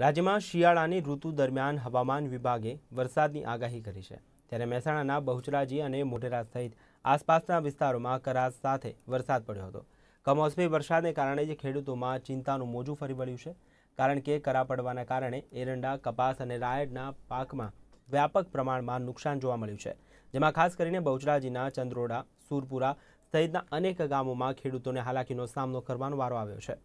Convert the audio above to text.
રાજ્યમાં શિયાળાની ઋતુ દરમિયાન હવામાન વિભાગે વરસાદની આગાહી કરી છે ત્યારે મહેસાણાના બહુચરાજી અને મોઢેરા સહિત આસપાસના વિસ્તારોમાં કરાસ સાથે વરસાદ પડ્યો હતો કમોસમી વરસાદને કારણે જ ખેડૂતોમાં ચિંતાનું મોજું ફરી વળ્યું છે કારણ કે કરા પડવાના કારણે એરંડા કપાસ અને રાયડના પાકમાં વ્યાપક પ્રમાણમાં નુકસાન જોવા મળ્યું છે જેમાં ખાસ કરીને બહુચરાજીના ચંદ્રોડા સુરપુરા સહિતના અનેક ગામોમાં ખેડૂતોને હાલાકીનો સામનો કરવાનો વારો આવ્યો છે